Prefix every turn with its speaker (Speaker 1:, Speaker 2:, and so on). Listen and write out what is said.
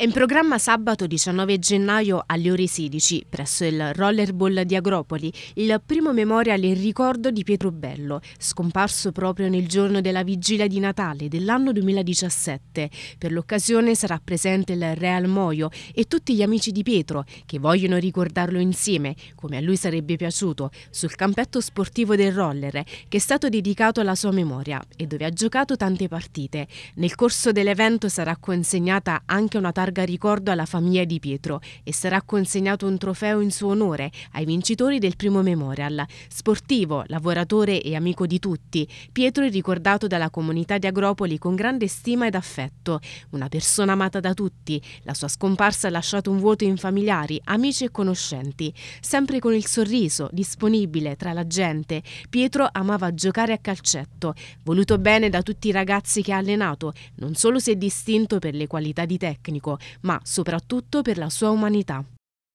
Speaker 1: È in programma sabato 19 gennaio alle ore 16 presso il Rollerball di Agropoli il primo memorial in ricordo di Pietro Bello, scomparso proprio nel giorno della vigilia di Natale dell'anno 2017. Per l'occasione sarà presente il Real Moio e tutti gli amici di Pietro che vogliono ricordarlo insieme, come a lui sarebbe piaciuto, sul campetto sportivo del Roller che è stato dedicato alla sua memoria e dove ha giocato tante partite. Nel corso dell'evento sarà consegnata anche una targa porga ricordo alla famiglia di Pietro e sarà consegnato un trofeo in suo onore ai vincitori del primo memorial. Sportivo, lavoratore e amico di tutti, Pietro è ricordato dalla comunità di Agropoli con grande stima ed affetto. Una persona amata da tutti, la sua scomparsa ha lasciato un vuoto in familiari, amici e conoscenti. Sempre con il sorriso, disponibile tra la gente, Pietro amava giocare a calcetto, voluto bene da tutti i ragazzi che ha allenato, non solo si è distinto per le qualità di tecnico, ma soprattutto per la sua umanità.